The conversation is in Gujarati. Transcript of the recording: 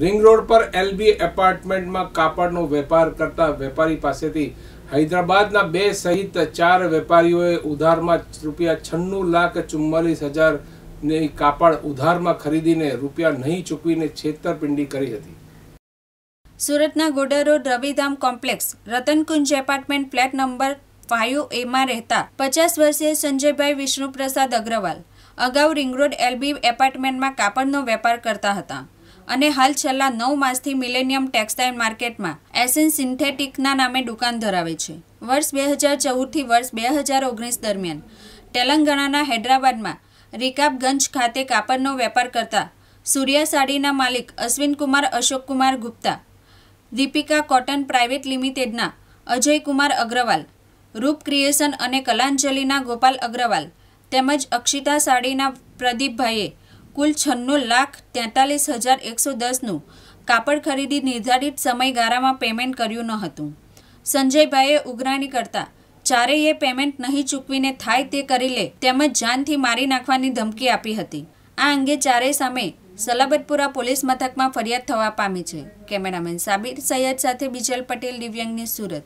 રિંગ રોડ પર એલબી એપાર્ટમેન્ટમાં કાપડનો વેપાર કરતા વેપારી પાસેથી હૈદરાબાદના બે સહિત ચાર વેપારીઓએ ઉધારમાં રૂપિયા છન્નું લાખ ચુમ્માલીસ હજારની કાપડ ઉધારમાં ખરીદીને રૂપિયા નહીં ચૂકવીને છેતરપિંડી કરી હતી સુરતના Goda road Ravidham complex Ratankunj apartment flat number five એમાં રહેતા પચાસ વર્ષીય સંજયભાઈ વિષ્ણુપ્રસાદ અગ્રવાલ અગાઉ રિંગરોડ એલબી એપાર્ટમેન્ટમાં કાપડનો વેપાર કરતા હતા અને હાલ છેલ્લા નવ માસથી મિલેનિયમ ટેક્સટાઇલ માર્કેટમાં એસેન સિન્થેટિકના નામે દુકાન ધરાવે છે વર્ષ બે હજાર ચૌદથી વર્ષ બે હજાર ઓગણીસ દરમિયાન તેલંગાણાના હૈદરાબાદમાં રિકાબગંજ ખાતે કાપડનો વેપાર કરતા સૂર્યા સાડીના માલિક અશ્વિનકુમાર અશોકકુમાર ગુપ્તા દીપિકા કોટન પ્રાઇવેટ લિમિટેડના અજયકુમાર અગ્રવાલ રૂપ ક્રિએશન અને કલાંજલિના ગોપાલ અગ્રવાલ તેમજ અક્ષિતા સાડીના પ્રદીપભાઈએ કુલ છન્નું લાખ તેતાલીસ હજાર એકસો દસનું કાપડ ખરીદી નિર્ધારિત સમયગાળામાં પેમેન્ટ કર્યું ન હતું સંજયભાઈએ ઉઘરાણી કરતા ચારેય પેમેન્ટ નહીં ચૂકવીને થાય તે કરી લે તેમજ જાનથી મારી નાખવાની ધમકી આપી હતી આ અંગે ચારેય સામે સલાબતપુરા પોલીસ મથકમાં ફરિયાદ થવા પામી છે કેમેરામેન સાબિર સૈયદ સાથે બિજલ પટેલ દિવ્યાંગની સુરત